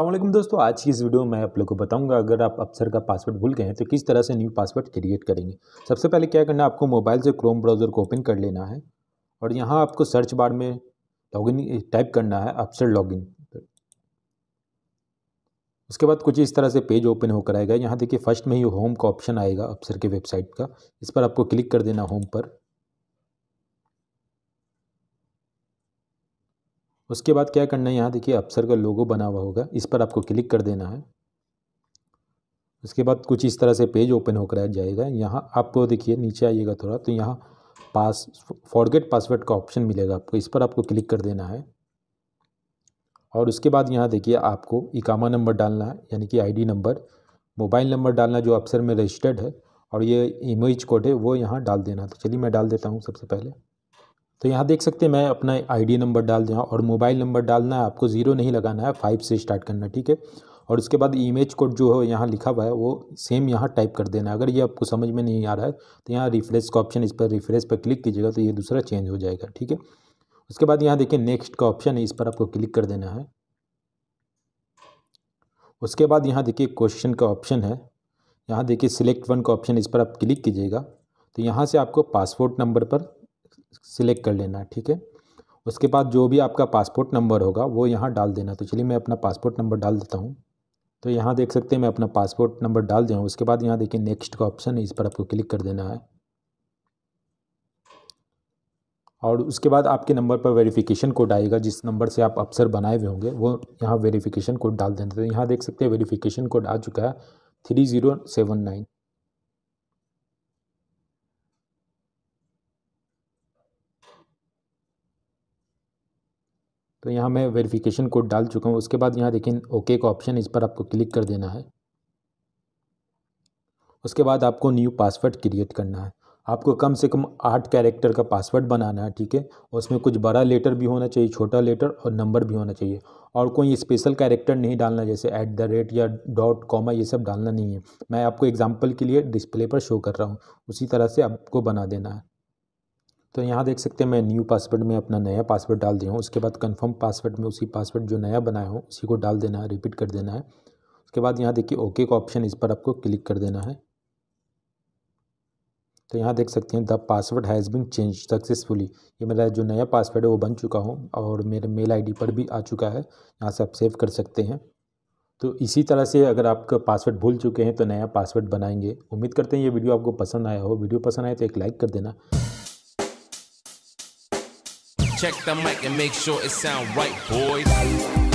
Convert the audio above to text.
अल्लाम दोस्तों आज की इस वीडियो में मैं आप लोगों को बताऊंगा अगर आप अपसर का पासवर्ड भूल गए हैं तो किस तरह से न्यू पासवर्ड क्रिएट करेंगे सबसे पहले क्या करना है आपको मोबाइल से क्रोम ब्राउज़र को ओपन कर लेना है और यहाँ आपको सर्च बार में लॉगिन टाइप करना है अपसर लॉगिन उसके बाद कुछ इस तरह से पेज ओपन होकर आएगा यहाँ देखिए फर्स्ट में ही होम का ऑप्शन आएगा अपसर के वेबसाइट का इस पर आपको क्लिक कर देना होम पर उसके बाद क्या करना है यहाँ देखिए अप्सर का लोगो बना हुआ होगा इस पर आपको क्लिक कर देना है उसके बाद कुछ इस तरह से पेज ओपन होकर जाएगा यहाँ आपको देखिए नीचे आइएगा थोड़ा तो यहाँ पास फॉरगेट पासवर्ड का ऑप्शन मिलेगा आपको इस पर आपको क्लिक कर देना है और उसके बाद यहाँ देखिए आपको इकामा नंबर डालना है यानी कि आईडी नंबर मोबाइल नंबर डालना जो अफसर में रजिस्टर्ड है और ये इमेज कोड है वो यहाँ डाल देना तो चलिए मैं डाल देता हूँ सबसे पहले तो यहाँ देख सकते हैं मैं अपना आईडी नंबर डाल दिया और मोबाइल नंबर डालना है आपको ज़ीरो नहीं लगाना है फाइव से स्टार्ट करना ठीक है और उसके बाद इमेज कोड जो है यहाँ लिखा हुआ है वो सेम यहाँ टाइप कर देना अगर ये आपको समझ में नहीं आ रहा है तो यहाँ रिफ्रेश का ऑप्शन इस पर रिफ्रेश पर क्लिक कीजिएगा तो ये दूसरा चेंज हो जाएगा ठीक है उसके बाद यहाँ देखिए नेक्स्ट का ऑप्शन है इस पर आपको क्लिक कर देना है उसके बाद यहाँ देखिए क्वेश्चन का ऑप्शन है यहाँ देखिए सिलेक्ट वन का ऑप्शन इस पर आप क्लिक कीजिएगा तो यहाँ से आपको पासपोर्ट नंबर पर सिलेक्ट कर लेना है ठीक है उसके बाद जो भी आपका पासपोर्ट नंबर होगा वो यहाँ डाल देना तो चलिए मैं अपना पासपोर्ट नंबर डाल देता हूँ तो यहाँ देख सकते हैं मैं अपना पासपोर्ट नंबर डाल दिया उसके बाद यहाँ देखिए नेक्स्ट का ऑप्शन है इस पर आपको क्लिक कर देना है और उसके बाद आपके नंबर पर वेरिफिकेशन कोड आएगा जिस नंबर से आप अफसर बनाए हुए होंगे वो यहाँ वेरिफिकेशन कोड डाल देना तो यहाँ देख सकते हैं वेरिफिकेशन कोड आ चुका है थ्री ज़ीरो सेवन नाइन तो यहाँ मैं वेरिफिकेशन कोड डाल चुका हूँ उसके बाद यहाँ देखें ओके का ऑप्शन इस पर आपको क्लिक कर देना है उसके बाद आपको न्यू पासवर्ड क्रिएट करना है आपको कम से कम आठ कैरेक्टर का पासवर्ड बनाना है ठीक है और उसमें कुछ बड़ा लेटर भी होना चाहिए छोटा लेटर और नंबर भी होना चाहिए और कोई स्पेशल कैरेक्टर नहीं डालना जैसे ऐट द रेट या डॉट कॉमा ये सब डालना नहीं है मैं आपको एग्जांपल के लिए डिस्प्ले पर शो कर रहा हूँ उसी तरह से आपको बना देना है तो यहाँ देख सकते हैं मैं न्यू पासवर्ड में अपना नया पासवर्ड डाल दिया हूँ उसके बाद कंफर्म पासवर्ड में उसी पासवर्ड जो नया बनाया हो उसी को डाल देना है रिपीट कर देना है उसके बाद यहाँ देखिए ओके का ऑप्शन इस पर आपको क्लिक कर देना है तो यहाँ देख सकते हैं the password has been change successfully ये मेरा जो नया पासवर्ड है वो बन चुका हूँ और मेरे मेल आई पर भी आ चुका है यहाँ से आप सेव कर सकते हैं तो इसी तरह से अगर आपका पासवर्ड भूल चुके हैं तो नया पासवर्ड बनाएंगे उम्मीद करते हैं ये वीडियो आपको पसंद आया हो वीडियो पसंद आए तो एक लाइक कर देना Check the mic and make sure it sound right, boys.